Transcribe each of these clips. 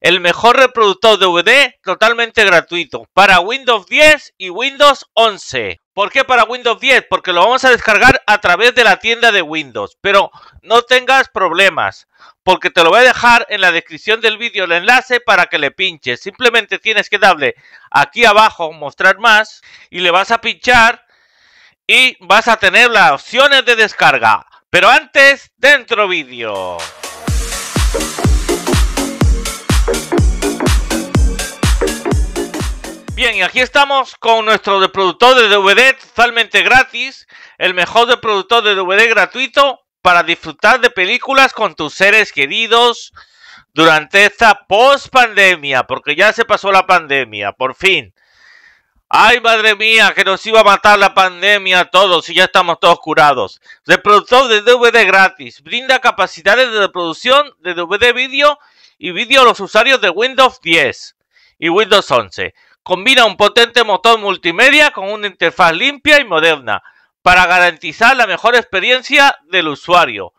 el mejor reproductor DVD totalmente gratuito para Windows 10 y Windows 11. ¿Por qué para Windows 10? Porque lo vamos a descargar a través de la tienda de Windows. Pero no tengas problemas, porque te lo voy a dejar en la descripción del vídeo el enlace para que le pinches. Simplemente tienes que darle aquí abajo, mostrar más, y le vas a pinchar y vas a tener las opciones de descarga. Pero antes, dentro vídeo. Bien, y aquí estamos con nuestro reproductor de DVD totalmente gratis, el mejor reproductor de DVD gratuito para disfrutar de películas con tus seres queridos durante esta post pandemia, porque ya se pasó la pandemia, por fin. Ay, madre mía, que nos iba a matar la pandemia a todos y ya estamos todos curados. Reproductor de DVD gratis. Brinda capacidades de reproducción de DVD vídeo y vídeo a los usuarios de Windows 10 y Windows 11 combina un potente motor multimedia con una interfaz limpia y moderna para garantizar la mejor experiencia del usuario.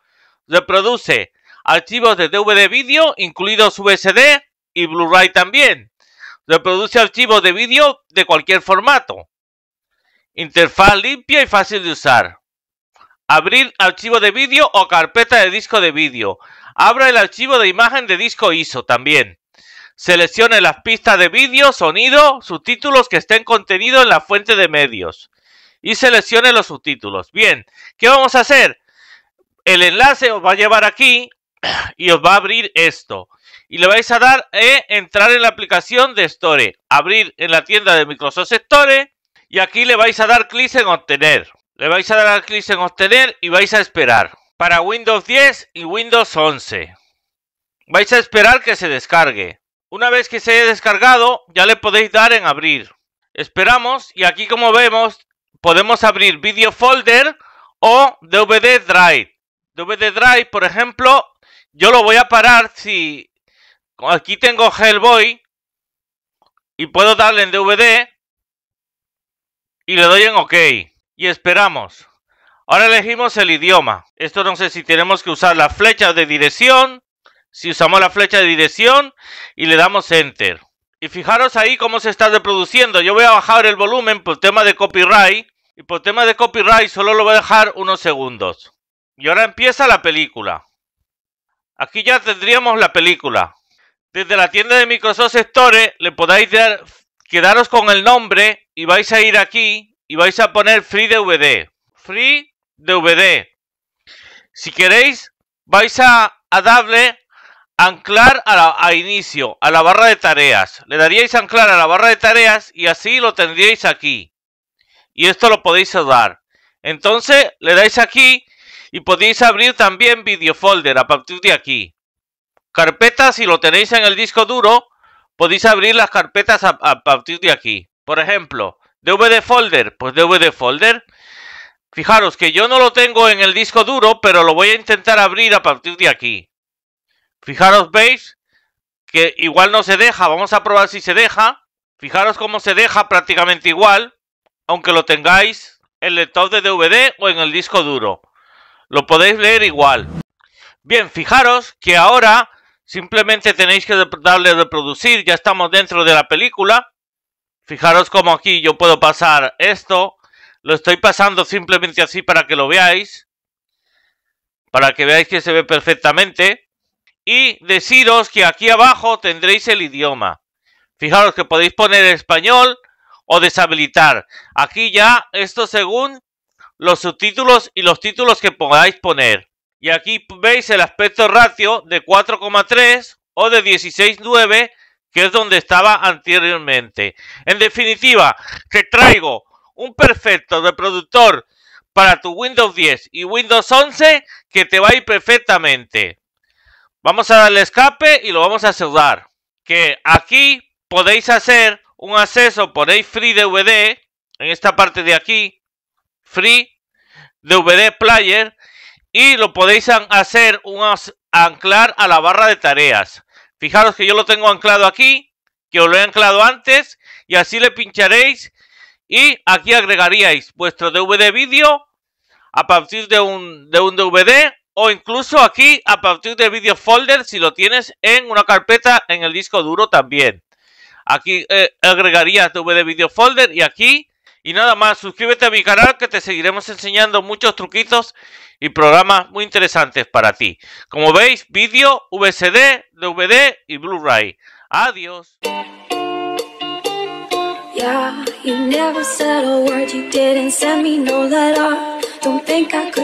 Reproduce archivos de DVD vídeo, incluidos USD y Blu-ray también. Reproduce archivos de vídeo de cualquier formato. Interfaz limpia y fácil de usar. Abrir archivo de vídeo o carpeta de disco de vídeo. Abra el archivo de imagen de disco ISO también. Seleccione las pistas de vídeo, sonido, subtítulos que estén contenidos en la fuente de medios. Y seleccione los subtítulos. Bien, ¿qué vamos a hacer? El enlace os va a llevar aquí y os va a abrir esto. Y le vais a dar a e, entrar en la aplicación de Store. Abrir en la tienda de Microsoft Store. Y aquí le vais a dar clic en obtener. Le vais a dar clic en obtener y vais a esperar. Para Windows 10 y Windows 11. Vais a esperar que se descargue. Una vez que se haya descargado, ya le podéis dar en abrir. Esperamos y aquí como vemos, podemos abrir Video Folder o DVD Drive. DVD Drive, por ejemplo, yo lo voy a parar si aquí tengo Hellboy y puedo darle en DVD y le doy en OK y esperamos. Ahora elegimos el idioma. Esto no sé si tenemos que usar la flecha de dirección si usamos la flecha de dirección y le damos Enter. Y fijaros ahí cómo se está reproduciendo. Yo voy a bajar el volumen por tema de copyright. Y por tema de copyright solo lo voy a dejar unos segundos. Y ahora empieza la película. Aquí ya tendríamos la película. Desde la tienda de Microsoft Store le podáis dar, quedaros con el nombre y vais a ir aquí y vais a poner Free DVD. Free DVD. Si queréis, vais a, a darle anclar a, inicio, a la barra de tareas. Le daríais anclar a la barra de tareas y así lo tendríais aquí. Y esto lo podéis dar. Entonces le dais aquí y podéis abrir también video folder a partir de aquí. Carpetas, si lo tenéis en el disco duro, podéis abrir las carpetas a, a partir de aquí. Por ejemplo, DVD folder, pues DVD folder. Fijaros que yo no lo tengo en el disco duro, pero lo voy a intentar abrir a partir de aquí. Fijaros, veis que igual no se deja. Vamos a probar si se deja. Fijaros cómo se deja prácticamente igual, aunque lo tengáis en el top de DVD o en el disco duro. Lo podéis leer igual. Bien, fijaros que ahora simplemente tenéis que darle reproducir. Ya estamos dentro de la película. Fijaros como aquí yo puedo pasar esto. Lo estoy pasando simplemente así para que lo veáis. Para que veáis que se ve perfectamente y deciros que aquí abajo tendréis el idioma. Fijaros que podéis poner español o deshabilitar. Aquí ya esto según los subtítulos y los títulos que podáis poner. Y aquí veis el aspecto ratio de 4,3 o de 16,9 que es donde estaba anteriormente. En definitiva, te traigo un perfecto reproductor para tu Windows 10 y Windows 11 que te va a ir perfectamente. Vamos a darle escape y lo vamos a cerrar. Que aquí podéis hacer un acceso, ponéis Free DVD en esta parte de aquí, Free DVD Player, y lo podéis hacer un anclar a la barra de tareas. Fijaros que yo lo tengo anclado aquí, que os lo he anclado antes, y así le pincharéis y aquí agregaríais vuestro DVD vídeo a partir de un, de un DVD o incluso aquí a partir de video folder si lo tienes en una carpeta en el disco duro también. Aquí eh, agregaría dvd video folder y aquí y nada más, suscríbete a mi canal que te seguiremos enseñando muchos truquitos y programas muy interesantes para ti. Como veis, vídeo, VCD, DVD y Blu-ray. Adiós. no